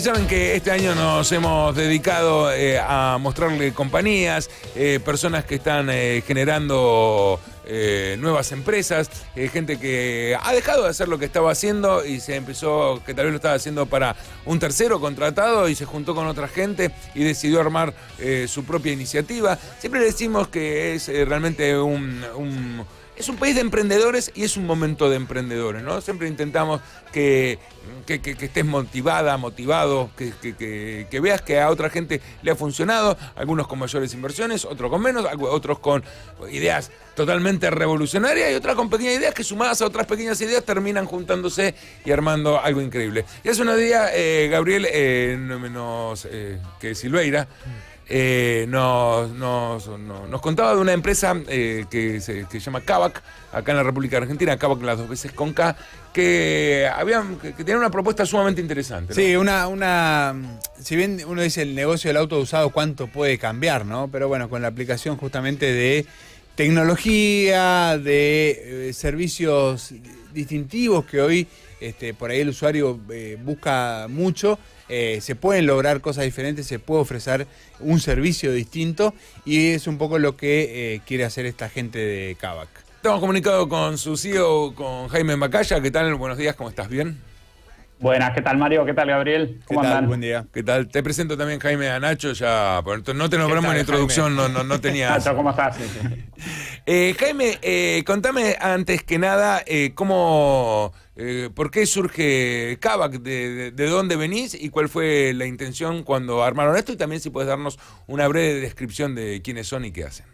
Saben que este año nos hemos dedicado eh, a mostrarle compañías, eh, personas que están eh, generando nuevas empresas, gente que ha dejado de hacer lo que estaba haciendo y se empezó, que tal vez lo estaba haciendo para un tercero contratado y se juntó con otra gente y decidió armar su propia iniciativa. Siempre decimos que es realmente un es un país de emprendedores y es un momento de emprendedores, ¿no? Siempre intentamos que, estés motivada, motivado, que, veas que a otra gente le ha funcionado, algunos con mayores inversiones, otros con menos, otros con ideas totalmente revolucionarias y otras con pequeñas ideas que sumadas a otras pequeñas ideas terminan juntándose y armando algo increíble. Y hace unos días, eh, Gabriel, eh, no menos eh, que Silveira, eh, nos, contaba de una empresa eh, que, se, llama CABAC, acá en la República Argentina, CABAC las dos veces con K, que, tenía que, una propuesta sumamente interesante. Sí, una, una. Si bien uno dice el negocio del auto usado, cuánto puede cambiar, ¿no? Pero bueno, con la aplicación justamente de tecnología, de eh, servicios distintivos que hoy este, por ahí el usuario eh, busca mucho, eh, se pueden lograr cosas diferentes, se puede ofrecer un servicio distinto y es un poco lo que eh, quiere hacer esta gente de Kavak. Estamos comunicados con su CEO, con Jaime Macaya. ¿Qué tal? Buenos días, ¿cómo estás? ¿Bien? Buenas, ¿qué tal Mario? ¿Qué tal Gabriel? ¿Cómo Andan? Buen día. ¿Qué tal? Te presento también Jaime a Nacho, ya no te nombramos en la introducción, no, no, no tenías. ¿cómo estás? Jaime, contame antes que nada cómo eh, ¿por qué surge Kavak? De, dónde venís y cuál fue la intención cuando armaron esto? Y también si puedes darnos una breve descripción de quiénes son y qué hacen.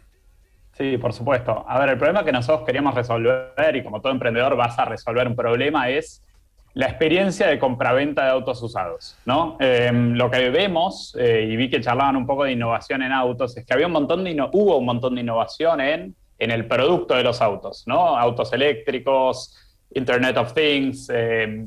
Sí, por supuesto. A ver, el problema que nosotros queríamos resolver, y como todo emprendedor vas a resolver un problema, es la experiencia de compraventa de autos usados. Em, lo que vemos, eh, y vi que charlaban un poco de innovación en autos, es que había un montón de hubo un montón de innovación en, en el producto de los autos, ¿no? Autos eléctricos, Internet of Things, eh,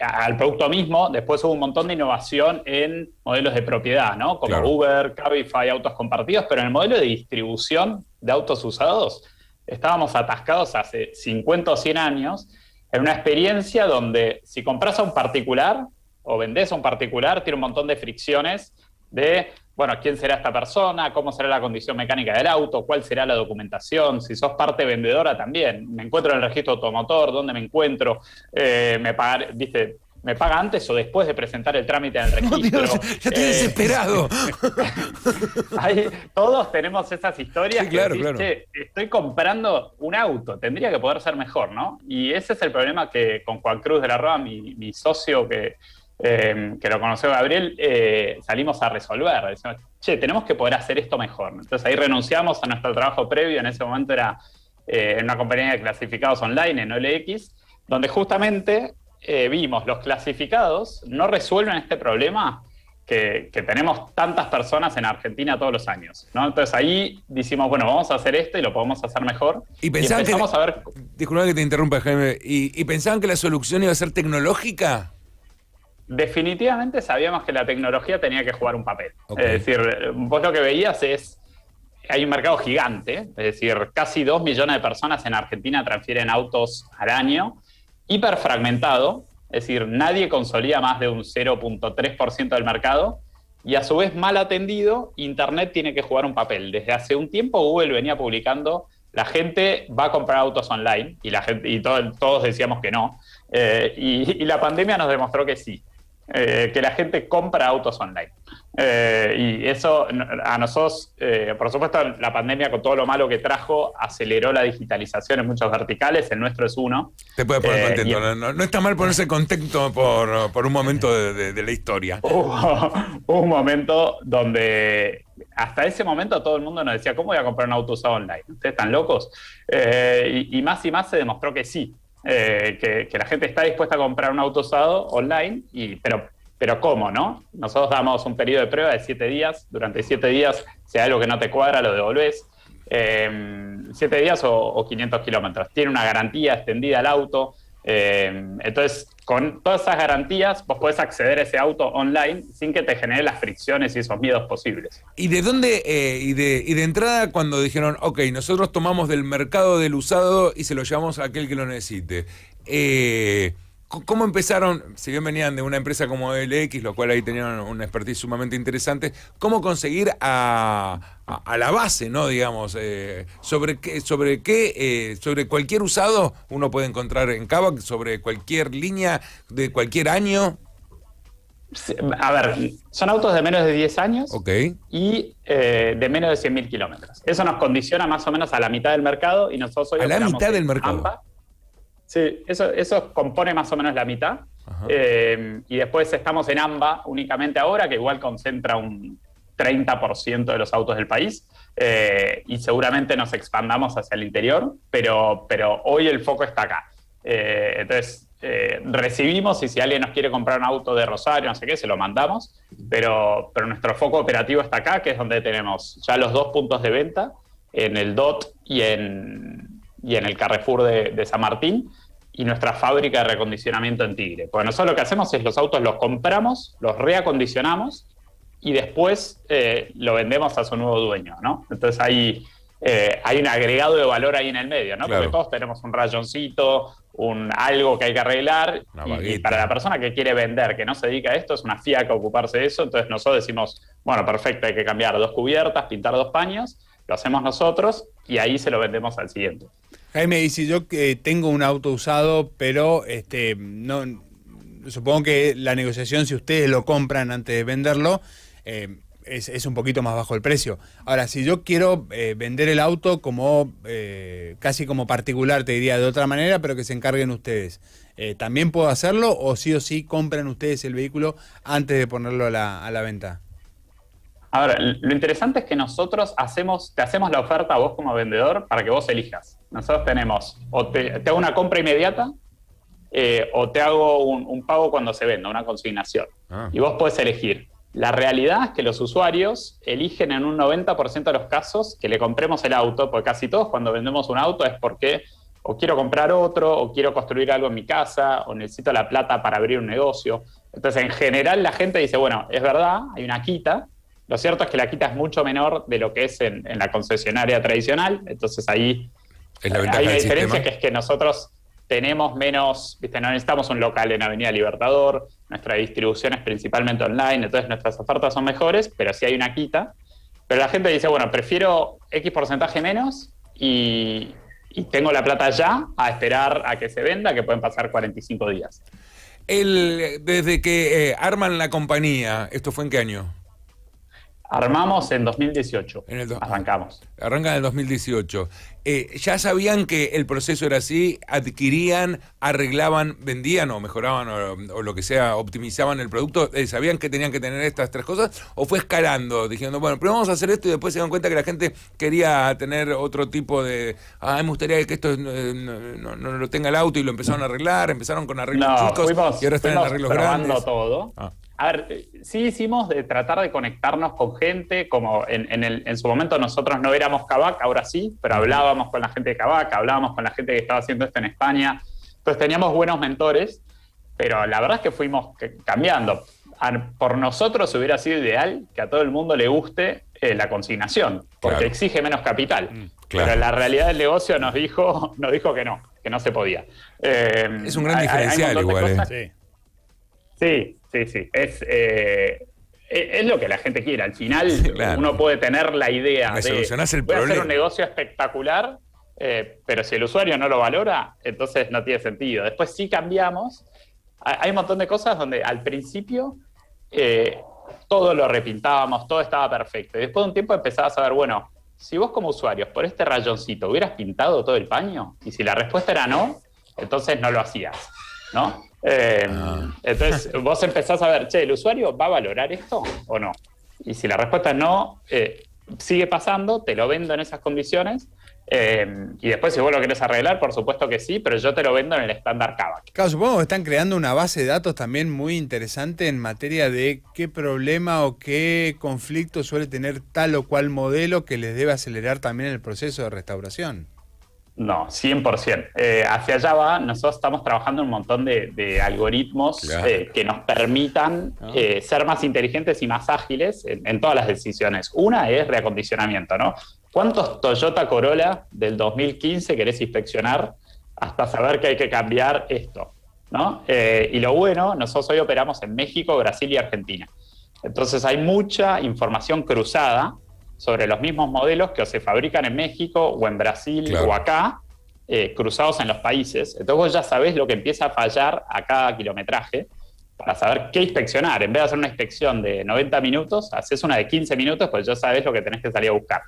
al producto mismo. Después hubo un montón de innovación en modelos de propiedad, ¿no? Como Uber, Cabify, autos compartidos, pero en el modelo de distribución de autos usados estábamos atascados hace 50 o 100 años en una experiencia donde si compras a un particular o vendes a un particular, tiene un montón de fricciones de bueno, quién será esta persona, cómo será la condición mecánica del auto, cuál será la documentación, si sos parte vendedora también, me encuentro en el registro automotor, dónde me encuentro, eh, me paga antes o después de presentar el trámite en el registro? ya estoy eh, desesperado. todos tenemos esas historias que claro, estoy comprando un auto, tendría que poder ser mejor, ¿no? Y ese es el problema que con Juan Cruz de la Roa, mi socio, que, Em, que lo conoció Gabriel, eh, salimos a resolver. Decimos, che, tenemos que poder hacer esto mejor. Entonces ahí renunciamos a nuestro trabajo previo, en ese momento era eh, en una compañía de clasificados online, en OLX, donde justamente eh, vimos los clasificados no resuelven este problema que, tenemos tantas personas en Argentina todos los años. Entonces ahí decimos, bueno, vamos a hacer esto y lo podemos hacer mejor. Y, pensaban que, a ver... que te interrumpa, Jaime. ¿Y pensaban que la solución iba a ser tecnológica? definitivamente sabíamos que la tecnología tenía que jugar un papel. Es decir, vos lo que veías es, hay un mercado gigante, es decir, casi 2 millones de personas en Argentina transfieren autos al año, hiperfragmentado, es decir, nadie consolía más de un 0.3% del mercado. Y a su vez mal atendido, Internet tiene que jugar un papel. Desde hace un tiempo Google venía publicando la gente va a comprar autos online y, la gente, y todos decíamos que no. Eh, y la pandemia nos demostró que sí. Eh, que la gente compra autos online. Eh, y eso a nosotros, eh, por supuesto, la pandemia con todo lo malo que trajo aceleró la digitalización en muchos verticales, el nuestro es uno. Te puede poner contento, no, está mal ponerse contento por, por un momento de, la historia. un momento donde hasta ese momento todo el mundo nos decía, ¿cómo voy a comprar un auto online? ¿Ustedes están locos? y, más y más se demostró que sí. Eh, que, la gente está dispuesta a comprar un auto usado online, y, pero, pero ¿cómo, no? Nosotros damos un periodo de prueba de siete días, durante siete días, si algo que no te cuadra, lo devolves. Em, siete días o, 500 kilómetros. Tiene una garantía extendida al auto. Em, entonces, con todas esas garantías, vos podés acceder a ese auto online sin que te genere las fricciones y esos miedos posibles. ¿Y de dónde, eh, y, de, y de entrada cuando dijeron, ok, nosotros tomamos del mercado del usado y se lo llevamos a aquel que lo necesite? Eh, ¿Cómo empezaron, si bien venían de una empresa como LX, lo cual ahí tenían una expertise sumamente interesante, cómo conseguir a, la base, ¿no? Digamos, eh, sobre qué, sobre qué, eh, sobre cualquier usado uno puede encontrar en Cava sobre cualquier línea de cualquier año. A ver, son autos de menos de 10 años okay. y eh, de menos de 100.000 kilómetros. Eso nos condiciona más o menos a la mitad del mercado y nosotros hoy... A la mitad del mercado. Sí, eso, eso compone más o menos la mitad. Eh, y después estamos en AMBA únicamente ahora, que igual concentra un 30% de los autos del país. Eh, y seguramente nos expandamos hacia el interior, pero, hoy el foco está acá. Eh, entonces, recibimos y si alguien nos quiere comprar un auto de Rosario, no sé qué, se lo mandamos, pero, nuestro foco operativo está acá, que es donde tenemos ya los dos puntos de venta, en el DOT y en, y en el Carrefour de San Martín y nuestra fábrica de recondicionamiento en Tigre. Porque nosotros lo que hacemos es los autos los compramos, los reacondicionamos y después eh, lo vendemos a su nuevo dueño, ¿no? Entonces ahí eh, hay un agregado de valor ahí en el medio, ¿no? Porque todos tenemos un rayoncito, un algo que hay que arreglar. Y, y, para la persona que quiere vender, que no se dedica a esto, es una fiaca ocuparse de eso. Entonces nosotros decimos, bueno, perfecto, hay que cambiar dos cubiertas, pintar dos paños lo hacemos nosotros y ahí se lo vendemos al siguiente. Jaime, y si yo eh, tengo un auto usado, pero este no supongo que la negociación, si ustedes lo compran antes de venderlo, eh, es, un poquito más bajo el precio. Ahora, si yo quiero eh, vender el auto como casi como particular, te diría de otra manera, pero que se encarguen ustedes, ¿también puedo hacerlo o sí o sí compran ustedes el vehículo antes de ponerlo a la, a la venta? A ver, lo interesante es que nosotros hacemos, te hacemos la oferta a vos como vendedor para que vos elijas. Nosotros tenemos, o te, hago una compra inmediata, eh, o te hago un, pago cuando se venda, una consignación. Ah. Y vos podés elegir. La realidad es que los usuarios eligen en un 90% de los casos que le compremos el auto, porque casi todos cuando vendemos un auto es porque o quiero comprar otro, o quiero construir algo en mi casa, o necesito la plata para abrir un negocio. Entonces, en general, la gente dice, bueno, es verdad, hay una quita, lo cierto es que la quita es mucho menor de lo que es en, la concesionaria tradicional, entonces ahí eh, hay una diferencia que es que nosotros tenemos menos, ¿viste? no necesitamos un local en Avenida Libertador, nuestra distribución es principalmente online, entonces nuestras ofertas son mejores, pero sí hay una quita. Pero la gente dice, bueno, prefiero X porcentaje menos y, tengo la plata ya a esperar a que se venda, que pueden pasar 45 días. El, desde que eh, arman la compañía, ¿esto fue en qué año? Armamos en 2018. Arrancamos. Arranca en el 2018. Eh, ¿Ya sabían que el proceso era así? ¿Adquirían, arreglaban, vendían o mejoraban o, lo que sea, optimizaban el producto? Eh, ¿Sabían que tenían que tener estas tres cosas? ¿O fue escalando, diciendo, bueno, primero vamos a hacer esto y después se dan cuenta que la gente quería tener otro tipo de. Ah, me gustaría que esto eh, no, lo tenga el auto y lo empezaron a arreglar, empezaron con arreglos no, chicos fuimos, y ahora en arreglos grandes. todo. Ah a ver, eh, sí hicimos de tratar de conectarnos con gente, como en, su momento nosotros no éramos Cabac, ahora sí, pero hablábamos con la gente de Cabac, hablábamos con la gente que estaba haciendo esto en España. Entonces teníamos buenos mentores, pero la verdad es que fuimos cambiando. Por nosotros hubiera sido ideal que a todo el mundo le guste eh, la consignación, porque exige menos capital. Mm, pero la realidad del negocio nos dijo, nos dijo que no, que no se podía. es un gran eh, diferencial igual. Sí, sí, sí. Es, eh, e-, es lo que la gente quiere. Al final, uno puede tener la idea de el hacer un negocio espectacular, eh, pero si el usuario no lo valora, entonces no tiene sentido. Después sí cambiamos. Hay un montón de cosas donde al principio eh, todo lo repintábamos, todo estaba perfecto. Y después de un tiempo empezabas a ver, bueno, si vos como usuarios por este rayoncito hubieras pintado todo el paño, y si la respuesta era no, entonces no lo hacías, ¿no? Eh, ah. Entonces, vos empezás a ver, che, ¿el usuario va a valorar esto o no? Y si la respuesta no, eh, sigue pasando, te lo vendo en esas condiciones. Eh, y después, si vos lo querés arreglar, por supuesto que sí, pero yo te lo vendo en el estándar Kavak. Claro, supongo que están creando una base de datos también muy interesante en materia de qué problema o qué conflicto suele tener tal o cual modelo que les debe acelerar también el proceso de restauración. No, 100%. Eh, hacia allá va, nosotros estamos trabajando un montón de, algoritmos eh, que nos permitan ah. eh, ser más inteligentes y más ágiles en, todas las decisiones. Una es reacondicionamiento, ¿no? ¿Cuántos Toyota Corolla del 2015 querés inspeccionar hasta saber que hay que cambiar esto? ¿no? y lo bueno, nosotros hoy operamos en México, Brasil y Argentina. Entonces hay mucha información cruzada sobre los mismos modelos que se fabrican en México o en Brasil o acá, eh, cruzados en los países. Entonces vos ya sabés lo que empieza a fallar a cada kilometraje para saber qué inspeccionar. En vez de hacer una inspección de 90 minutos, haces una de 15 minutos, pues ya sabés lo que tenés que salir a buscar.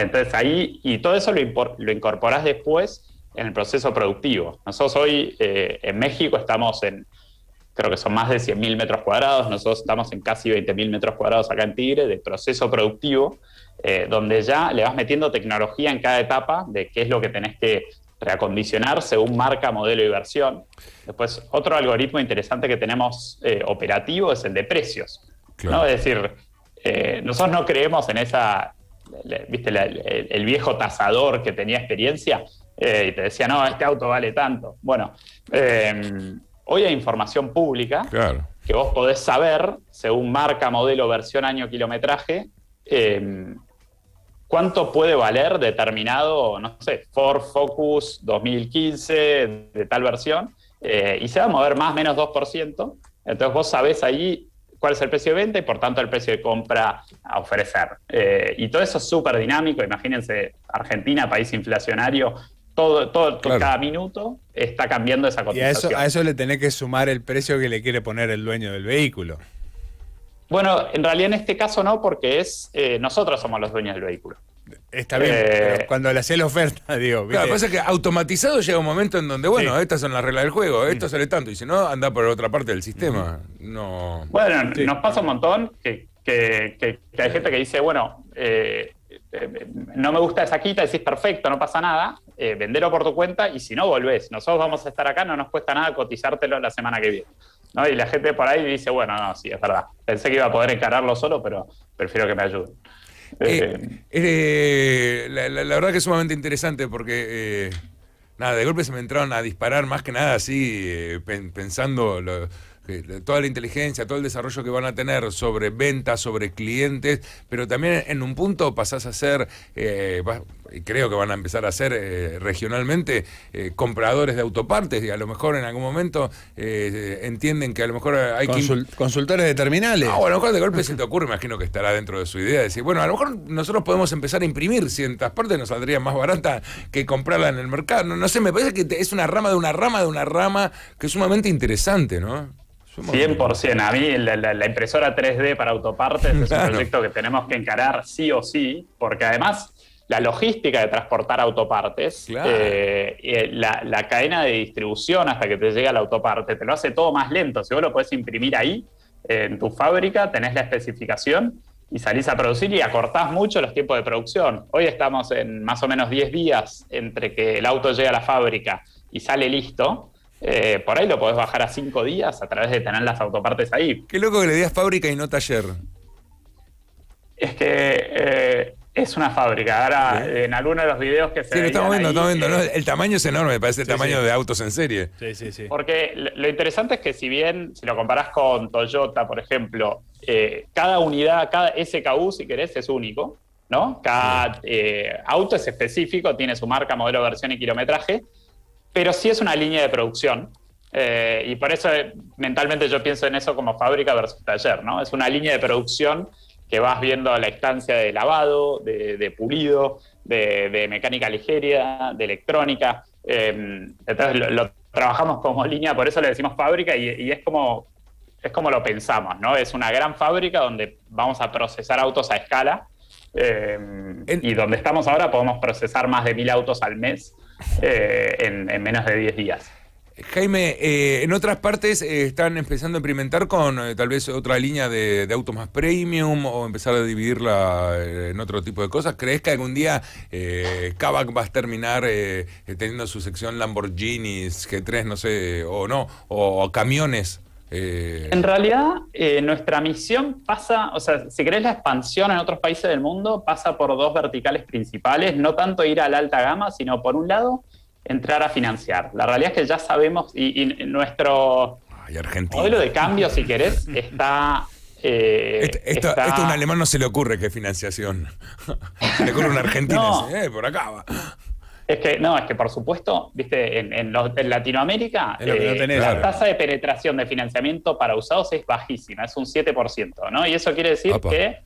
Entonces ahí, y todo eso lo, incorporás después en el proceso productivo. Nosotros hoy eh, en México estamos en creo que son más de 100.000 metros cuadrados, nosotros estamos en casi 20.000 metros cuadrados acá en Tigre, de proceso productivo, eh, donde ya le vas metiendo tecnología en cada etapa de qué es lo que tenés que reacondicionar según marca, modelo y versión. Después, otro algoritmo interesante que tenemos eh, operativo es el de precios. ¿no? Es decir, eh, nosotros no creemos en esa, viste, el, viejo tasador que tenía experiencia, y te decía, no, este auto vale tanto. Bueno, eh, Hoy hay información pública que vos podés saber, según marca, modelo, versión, año, kilometraje, em, cuánto puede valer determinado, no sé, Ford Focus 2015 de tal versión, eh, y se va a mover más o menos 2%. Entonces vos sabés ahí cuál es el precio de venta y por tanto el precio de compra a ofrecer. Eh, y todo eso es súper dinámico, imagínense Argentina, país inflacionario, todo, todo, cada minuto está cambiando esa cotización. Y a eso, le tenés que sumar el precio que le quiere poner el dueño del vehículo. Bueno, en realidad en este caso no, porque es eh, nosotros somos los dueños del vehículo. Está bien, eh, cuando le hacés la oferta, digo. Lo que pasa es que automatizado llega un momento en donde, bueno, estas son las reglas del juego, mm. esto sale tanto, y si no, anda por otra parte del sistema. Mm. No. Bueno, nos pasa un montón que, hay eh. gente que dice, bueno, eh, no me gusta esa quita, decís perfecto, no pasa nada, eh, por tu cuenta y si no, volvés. Nosotros vamos a estar acá, no nos cuesta nada cotizártelo la semana que viene. ¿no? Y la gente por ahí dice, bueno, no, sí, es verdad. Pensé que iba a poder encararlo solo, pero prefiero que me ayuden. Eh, eh, la, verdad que es sumamente interesante porque, nada, de golpe se me entraron a disparar más que nada así, pensando... Lo, toda la inteligencia, todo el desarrollo que van a tener sobre ventas, sobre clientes, pero también en un punto pasás a ser, eh, y creo que van a empezar a ser eh, regionalmente eh, compradores de autopartes y a lo mejor en algún momento eh, entienden que a lo mejor hay que... Consultores de terminales. Ah, a lo mejor de golpe se te ocurre, imagino que estará dentro de su idea, decir, bueno, a lo mejor nosotros podemos empezar a imprimir ciertas partes, nos saldría más barata que comprarla en el mercado. No, sé, me parece que es una rama de una rama de una rama que es sumamente interesante, ¿no? 100%. A mí la, impresora 3D para autopartes es un proyecto que tenemos que encarar sí o sí, porque además la logística de transportar autopartes, eh, eh, la, cadena de distribución hasta que te llega la autoparte, te lo hace todo más lento. Si vos lo podés imprimir ahí, eh, en tu fábrica, tenés la especificación y salís a producir y acortás mucho los tiempos de producción. Hoy estamos en más o menos 10 días entre que el auto llega a la fábrica y sale listo. por ahí lo podés bajar a 5 días a través de tener las autopartes ahí. Qué loco que le digas fábrica y no taller. Es que es una fábrica. Ahora, en alguno de los videos que se. Sí, lo estamos viendo, estamos viendo. Eh, el tamaño es enorme, parece el tamaño de autos en serie. Sí, sí, sí. Porque lo interesante es que, si bien, si lo comparás con Toyota, por ejemplo, eh, cada unidad, cada SKU, si querés, es único, ¿no? Cada eh, auto es específico, tiene su marca, modelo, versión y kilometraje, pero sí es una línea de producción. y por eso mentalmente yo pienso en eso como fábrica versus taller, ¿no? Es una línea de producción que vas viendo la instancia de lavado, de, pulido, de, mecánica ligera, de electrónica. Em, entonces lo, trabajamos como línea, por eso le decimos fábrica y, es como es como lo pensamos, ¿no? Es una gran fábrica donde vamos a procesar autos a escala em, y donde estamos ahora podemos procesar más de mil autos al mes eh, en, en menos de 10 días. Jaime, eh, en otras partes eh, están empezando a experimentar con eh, tal vez otra línea de, de, autos más premium o empezar a dividirla en otro tipo de cosas. ¿Crees que algún día Kavak va a terminar teniendo su sección Lamborghinis, G3, no sé, o no, o, camiones? En realidad, nuestra misión pasa, o sea, si crees la expansión en otros países del mundo, pasa por dos verticales principales, no tanto ir a la alta gama, sino por un lado entrar a financiar. La realidad es que ya sabemos y, nuestro modelo de cambio, si querés, eh, está... esto, a un alemán no se le ocurre que financiación. se le ocurre a un argentino. Eh, por acá va. Es que, no, es que por supuesto, viste, en, Latinoamérica eh, la tasa de penetración de financiamiento para usados es bajísima, es un 7%, ¿no? Y eso quiere decir que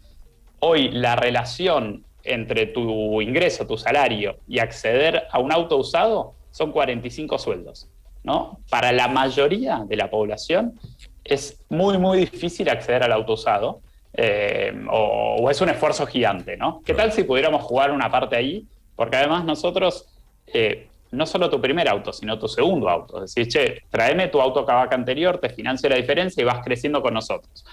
hoy la relación entre tu ingreso, tu salario y acceder a un auto usado son 45 sueldos. ¿no? Para la mayoría de la población es muy, muy difícil acceder al auto usado eh, o, es un esfuerzo gigante. ¿no? ¿Qué tal si pudiéramos jugar una parte ahí? Porque además nosotros, eh, no solo tu primer auto, sino tu segundo auto. Es decir, che, tráeme tu auto cabaca anterior, te financio la diferencia y vas creciendo con nosotros.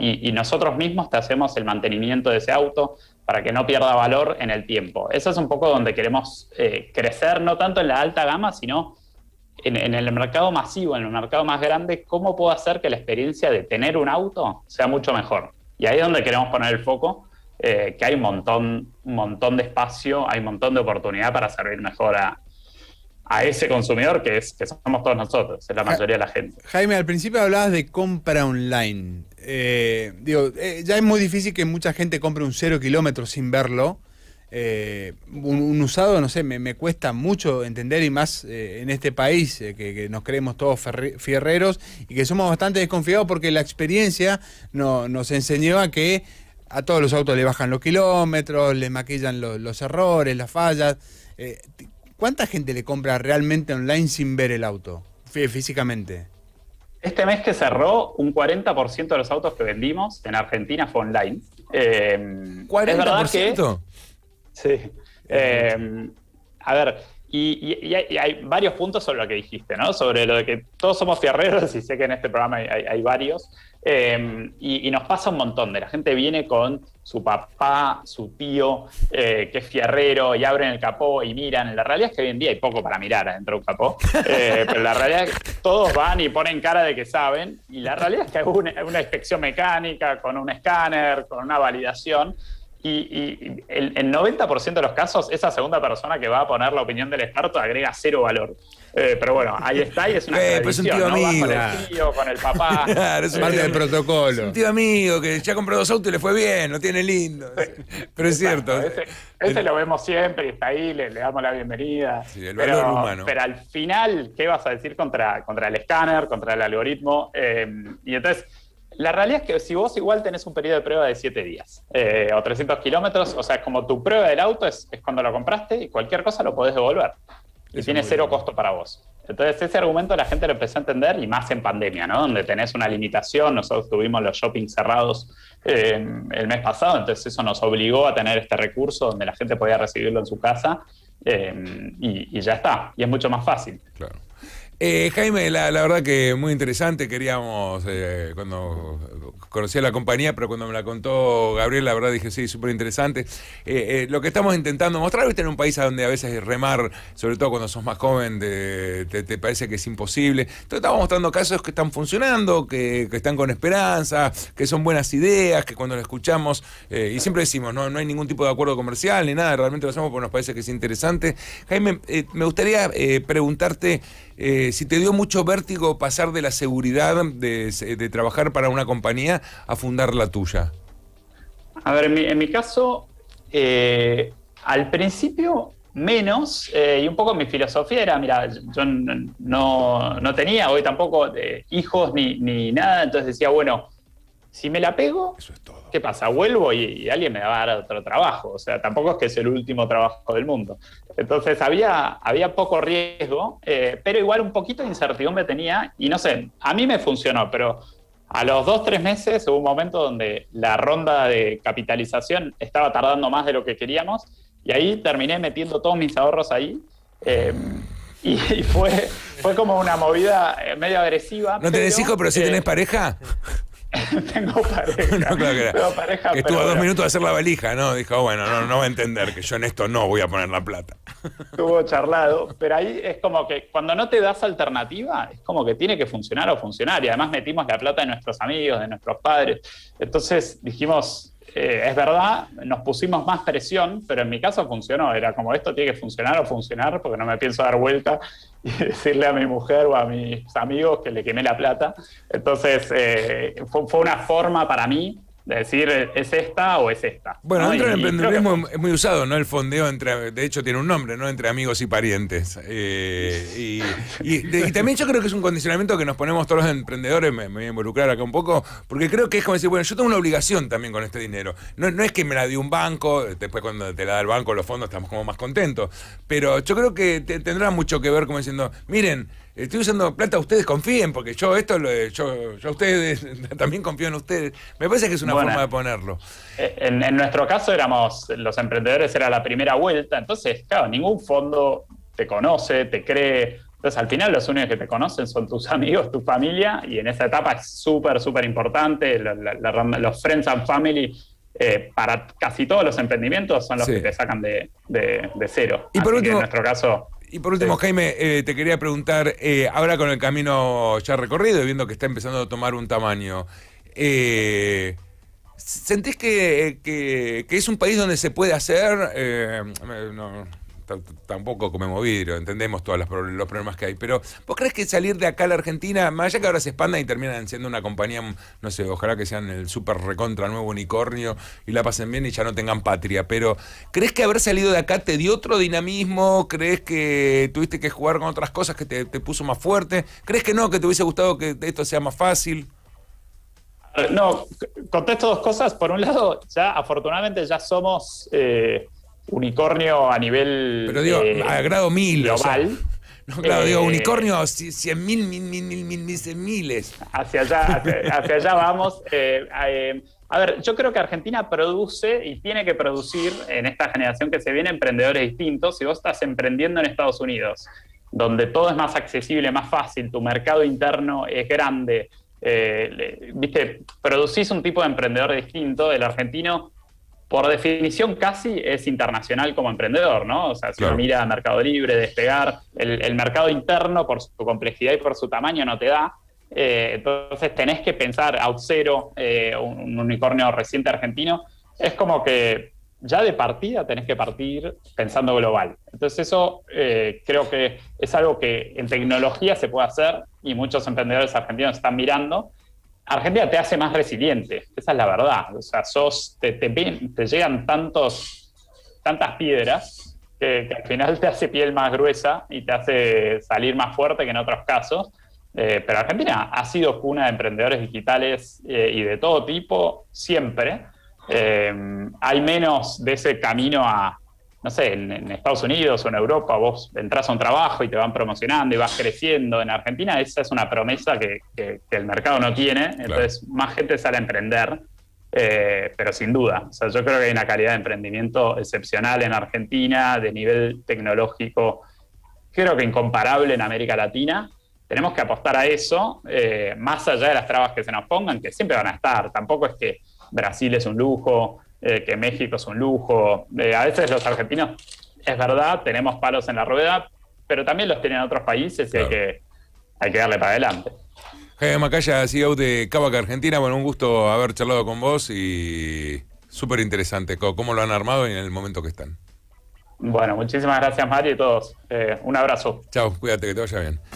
Y, y, nosotros mismos te hacemos el mantenimiento de ese auto, para que no pierda valor en el tiempo. Eso es un poco donde queremos eh, crecer, no tanto en la alta gama, sino en, el mercado masivo, en el mercado más grande, cómo puedo hacer que la experiencia de tener un auto sea mucho mejor. Y ahí es donde queremos poner el foco, eh, que hay un montón, un montón de espacio, hay un montón de oportunidad para servir mejor a, a ese consumidor que, es, que somos todos nosotros, es la mayoría de la gente. Jaime, al principio hablabas de compra online. Eh, digo, eh, ya es muy difícil que mucha gente compre un cero kilómetro sin verlo. Eh, un, usado, no sé, me, cuesta mucho entender y más en este país que, nos creemos todos fierreros y que somos bastante desconfiados porque la experiencia nos enseñó a que a todos los autos le bajan los kilómetros, le maquillan los errores, las fallas. ¿Cuánta gente le compra realmente online sin ver el auto físicamente? Este mes que cerró, un 40% de los autos que vendimos en Argentina fue online. Eh, ¿40%? sí. Eh, a ver, y, hay varios puntos sobre lo que dijiste, ¿no? Sobre lo de que todos somos fierreros y sé que en este programa hay varios. Em, y, nos pasa un montón de la gente viene con su papá, su tío, eh, que es fierrero, y abren el capó y miran. La realidad es que hoy en día hay poco para mirar adentro de un capó, eh, pero la realidad es que todos van y ponen cara de que saben, y la realidad es que hay una, inspección mecánica con un escáner, con una validación. Y, y el 90% de los casos, esa segunda persona que va a poner la opinión del experto agrega cero valor. Eh, pero bueno, ahí está y es una eh, un tío amigo. con el tío, con el papá. Claro, es parte del protocolo. Es un tío amigo que ya compró dos autos y le fue bien, no tiene lindo. Pero es cierto. Ese, eh. lo vemos siempre y está ahí, le, damos la bienvenida. pero, Pero al final, ¿qué vas a decir contra, contra el escáner, contra el algoritmo? Eh, y entonces... La realidad es que si vos igual tenés un periodo de prueba de 7 días o 300 kilómetros, o sea, como tu prueba del auto es, es, cuando lo compraste y cualquier cosa lo podés devolver y tiene cero costo para vos. Entonces, ese argumento la gente lo empezó a entender y más en pandemia, ¿no? Donde tenés una limitación. Nosotros tuvimos los shoppings cerrados eh, el mes pasado, entonces eso nos obligó a tener este recurso donde la gente podía recibirlo en su casa eh, y, y, ya está. Y es mucho más fácil. Claro. Eh, Jaime, la, verdad que muy interesante. Queríamos, eh, cuando conocí a la compañía, pero cuando me la contó Gabriel, la verdad dije, sí, súper interesante. Eh, lo que estamos intentando mostrar, viste, en un país donde a veces remar, sobre todo cuando sos más joven, te, parece que es imposible. Entonces estamos mostrando casos que están funcionando, que, están con esperanza, que son buenas ideas, que cuando lo escuchamos, y siempre decimos, no, no hay ningún tipo de acuerdo comercial ni nada, realmente lo hacemos porque nos parece que es interesante. Jaime, me gustaría preguntarte si te dio mucho vértigo pasar de la seguridad de, trabajar para una compañía a fundar la tuya. A ver, en mi, caso, eh, al principio menos, eh, y un poco mi filosofía era, mira, yo no, tenía hoy tampoco eh, hijos ni nada, entonces decía, bueno, si me la pego, ¿qué pasa? Vuelvo y, alguien me va a dar otro trabajo. O sea, tampoco es que es el último trabajo del mundo. Entonces había, había poco riesgo, eh, pero igual un poquito de incertidumbre tenía. Y no sé, a mí me funcionó, pero a los dos, tres meses hubo un momento donde la ronda de capitalización estaba tardando más de lo que queríamos. Y ahí terminé metiendo todos mis ahorros ahí. Eh, y, fue, fue como una movida eh, medio agresiva. ¿No te pero, pero sí tienes pareja? tengo pareja. que Estuvo a dos minutos de hacer la valija, ¿no? Dijo, bueno, no, no va a entender que yo en esto no voy a poner la plata. Estuvo charlado, pero ahí es como que cuando no te das alternativa, es como que tiene que funcionar o funcionar. Y además metimos la plata de nuestros amigos, de nuestros padres. Entonces dijimos, eh, es verdad, nos pusimos más presión, pero en mi caso funcionó. Era como esto tiene que funcionar o funcionar, porque no me pienso dar vuelta y decirle a mi mujer o a mis amigos que le quemé la plata. Entonces, eh, fue, una forma para mí decir, eh, ¿es esta o es esta? Bueno, dentro del es muy usado, ¿no? El fondeo entre, de hecho tiene un nombre, ¿no? Entre amigos y parientes. Eh, y, también yo creo que es un condicionamiento que nos ponemos todos los emprendedores, me, voy a involucrar acá un poco, porque creo que es como decir, bueno, yo tengo una obligación también con este dinero. No, es que me la dio un banco, después cuando te la da el banco, los fondos, estamos como más contentos, pero yo creo que tendrá mucho que ver como diciendo, miren, Estoy usando plata, ustedes confíen, porque yo esto eh, yo, ustedes también confío en ustedes. Me parece que es una forma de ponerlo. Eh, en, nuestro caso éramos, los emprendedores era la primera vuelta, entonces, claro, ningún fondo te conoce, te cree. Entonces, al final los únicos que te conocen son tus amigos, tu familia, y en esa etapa es súper, súper importante. los friends and family eh, para casi todos los emprendimientos son los que te sacan de, cero. Y por último, en nuestro caso y por último, Jaime, eh, te quería preguntar, eh, ahora con el camino ya recorrido y viendo que está empezando a tomar un tamaño, eh, ¿sentís que, que, que, es un país donde se puede hacer? No, tampoco comemos vidrio, entendemos todos los problemas que hay. Pero, ¿vos crees que salir de acá a la Argentina, más allá que ahora se expandan y terminan siendo una compañía, no sé, ojalá que sean el super recontra nuevo unicornio y la pasen bien y ya no tengan patria? Pero, ¿crees que haber salido de acá te dio otro dinamismo? ¿Crees que tuviste que jugar con otras cosas que te, puso más fuerte? ¿Crees que no, que te hubiese gustado que esto sea más fácil? Eh, no, contesto dos cosas. Por un lado, ya afortunadamente ya somos eh, unicornio a nivel. Pero digo, eh, a grado mil. Global. no, claro, digo, eh, unicornio, cien mil, mil, mil, mil, mil, mil, miles. Hacia allá, allá vamos. Eh, a ver, yo creo que Argentina produce y tiene que producir en esta generación que se viene emprendedores distintos. Si vos estás emprendiendo en Estados Unidos, donde todo es más accesible, más fácil, tu mercado interno es grande, viste, producís un tipo de emprendedor distinto. El argentino por definición casi es internacional como emprendedor, ¿no? O sea, si uno mira Mercado Libre, despegar, el, mercado interno por su complejidad y por su tamaño no te da. Eh, entonces tenés que pensar, out eh, un, unicornio reciente argentino, es como que ya de partida tenés que partir pensando global. Entonces eso eh, creo que es algo que en tecnología se puede hacer y muchos emprendedores argentinos están mirando, Argentina te hace más resiliente, esa es la verdad. O sea, sos, te, te, llegan tantos, tantas piedras que, al final te hace piel más gruesa y te hace salir más fuerte que en otros casos. Eh, pero Argentina ha sido cuna de emprendedores digitales eh, y de todo tipo siempre. hay eh, menos de ese camino a, no sé, en, Estados Unidos o en Europa vos entras a un trabajo y te van promocionando y vas creciendo. En Argentina esa es una promesa que, el mercado no tiene, entonces más gente sale a emprender, eh, pero sin duda. O sea, yo creo que hay una calidad de emprendimiento excepcional en Argentina, de nivel tecnológico, creo que incomparable en América Latina. Tenemos que apostar a eso, eh, más allá de las trabas que se nos pongan, que siempre van a estar. Tampoco es que Brasil es un lujo, eh, que México es un lujo. Eh, a veces los argentinos, es verdad, tenemos palos en la rueda, pero también los tienen otros países y hay, que, hay que darle para adelante. Jaime Macaya, CEO de Cabaca Argentina, bueno, un gusto haber charlado con vos y súper interesante cómo lo han armado y en el momento que están. Bueno, muchísimas gracias Mario y todos. Eh, un abrazo. Chao, cuídate, que te vaya bien.